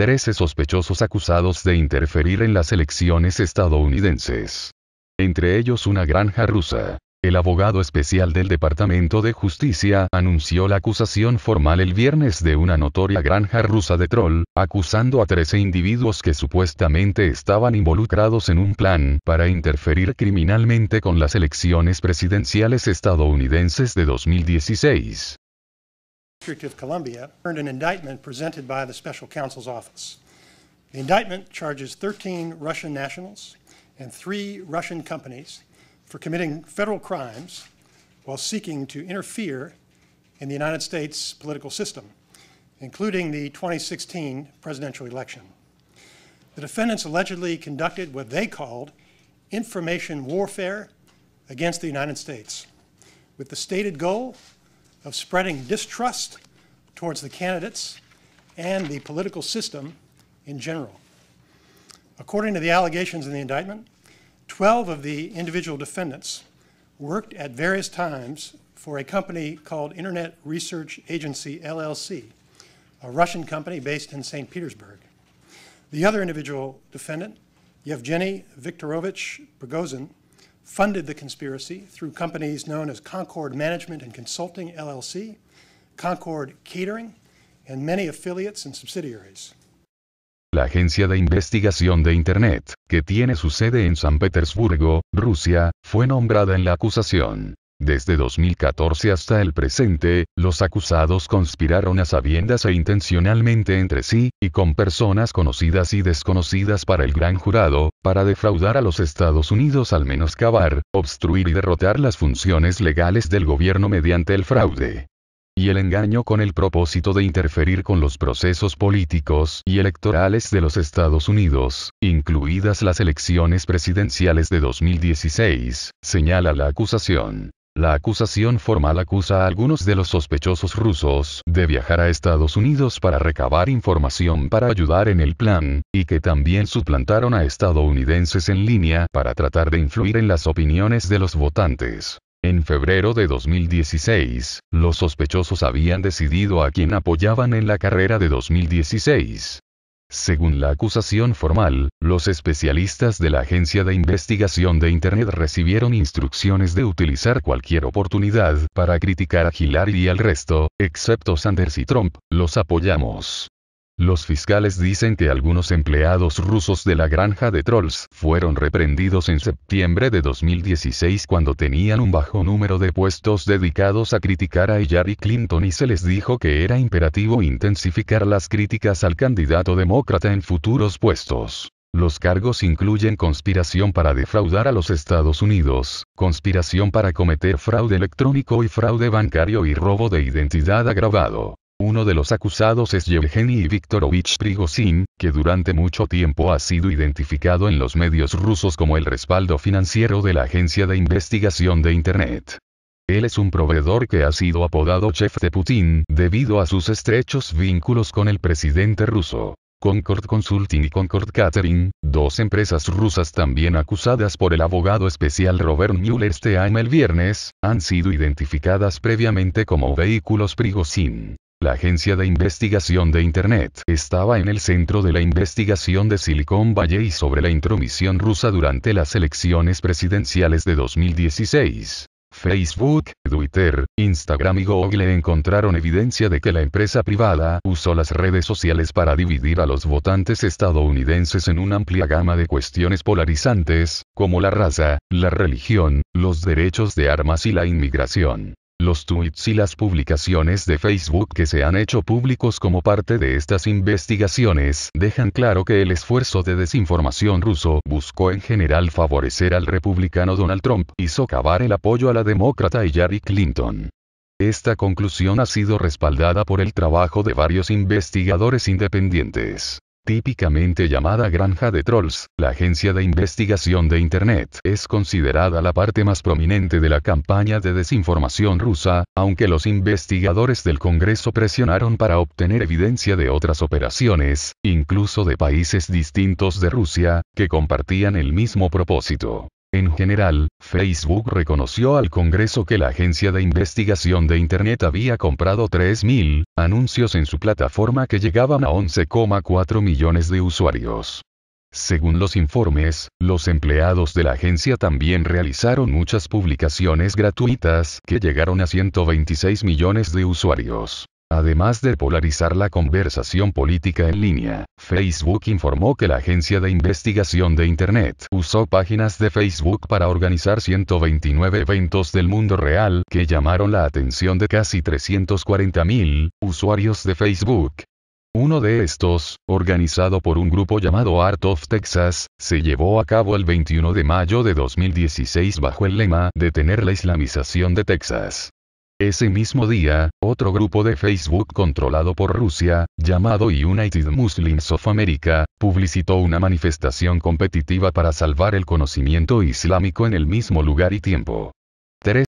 13 sospechosos acusados de interferir en las elecciones estadounidenses. Entre ellos una granja rusa. El abogado especial del Departamento de Justicia anunció la acusación formal el viernes de una notoria granja rusa de troll, acusando a 13 individuos que supuestamente estaban involucrados en un plan para interferir criminalmente con las elecciones presidenciales estadounidenses de 2016. District of Columbia earned an indictment presented by the special counsel's office. The indictment charges 13 Russian nationals and three Russian companies for committing federal crimes while seeking to interfere in the United States political system, including the 2016 presidential election. The defendants allegedly conducted what they called information warfare against the United States, with the stated goal of spreading distrust towards the candidates and the political system in general. According to the allegations in the indictment, 12 of the individual defendants worked at various times for a company called Internet Research Agency LLC, a Russian company based in St. Petersburg. The other individual defendant, Yevgeny Viktorovich Prigozhin, funded the conspiracy through companies known as Concord Management and Consulting, LLC, Concord Catering, and many affiliates and subsidiaries. La agencia de investigación de Internet, que tiene su sede en San Petersburgo, Rusia, fue nombrada en la acusación. Desde 2014 hasta el presente, los acusados conspiraron a sabiendas e intencionalmente entre sí, y con personas conocidas y desconocidas para el gran jurado, para defraudar a los Estados Unidos al menos cavar, obstruir y derrotar las funciones legales del gobierno mediante el fraude y el engaño con el propósito de interferir con los procesos políticos y electorales de los Estados Unidos, incluidas las elecciones presidenciales de 2016, señala la acusación. La acusación formal acusa a algunos de los sospechosos rusos de viajar a Estados Unidos para recabar información para ayudar en el plan, y que también suplantaron a estadounidenses en línea para tratar de influir en las opiniones de los votantes. En febrero de 2016, los sospechosos habían decidido a quién apoyaban en la carrera de 2016, según la acusación formal, los especialistas de la Agencia de Investigación de Internet recibieron instrucciones de utilizar cualquier oportunidad para criticar a Hillary y al resto, excepto Sanders y Trump, los apoyamos. Los fiscales dicen que algunos empleados rusos de la granja de trolls fueron reprendidos en septiembre de 2016 cuando tenían un bajo número de puestos dedicados a criticar a Hillary Clinton y se les dijo que era imperativo intensificar las críticas al candidato demócrata en futuros puestos. Los cargos incluyen conspiración para defraudar a los Estados Unidos, conspiración para cometer fraude electrónico y fraude bancario y robo de identidad agravado. Uno de los acusados es Yevgeny Viktorovich Prigozhin, que durante mucho tiempo ha sido identificado en los medios rusos como el respaldo financiero de la agencia de investigación de Internet. Él es un proveedor que ha sido apodado chef de Putin debido a sus estrechos vínculos con el presidente ruso. Concord Consulting y Concord Catering, dos empresas rusas también acusadas por el abogado especial Robert Mueller este año el viernes, han sido identificadas previamente como vehículos Prigozhin. La agencia de investigación de Internet estaba en el centro de la investigación de Silicon Valley sobre la intromisión rusa durante las elecciones presidenciales de 2016. Facebook, Twitter, Instagram y Google encontraron evidencia de que la empresa privada usó las redes sociales para dividir a los votantes estadounidenses en una amplia gama de cuestiones polarizantes, como la raza, la religión, los derechos de armas y la inmigración. Los tweets y las publicaciones de Facebook que se han hecho públicos como parte de estas investigaciones dejan claro que el esfuerzo de desinformación ruso buscó en general favorecer al republicano Donald Trump y socavar el apoyo a la demócrata Hillary Clinton. Esta conclusión ha sido respaldada por el trabajo de varios investigadores independientes típicamente llamada granja de trolls, la agencia de investigación de Internet es considerada la parte más prominente de la campaña de desinformación rusa, aunque los investigadores del Congreso presionaron para obtener evidencia de otras operaciones, incluso de países distintos de Rusia, que compartían el mismo propósito. En general, Facebook reconoció al Congreso que la agencia de investigación de Internet había comprado 3.000 anuncios en su plataforma que llegaban a 11,4 millones de usuarios. Según los informes, los empleados de la agencia también realizaron muchas publicaciones gratuitas que llegaron a 126 millones de usuarios. Además de polarizar la conversación política en línea, Facebook informó que la agencia de investigación de Internet usó páginas de Facebook para organizar 129 eventos del mundo real que llamaron la atención de casi 340.000 usuarios de Facebook. Uno de estos, organizado por un grupo llamado Art of Texas, se llevó a cabo el 21 de mayo de 2016 bajo el lema Detener la Islamización de Texas. Ese mismo día, otro grupo de Facebook controlado por Rusia, llamado United Muslims of America, publicitó una manifestación competitiva para salvar el conocimiento islámico en el mismo lugar y tiempo.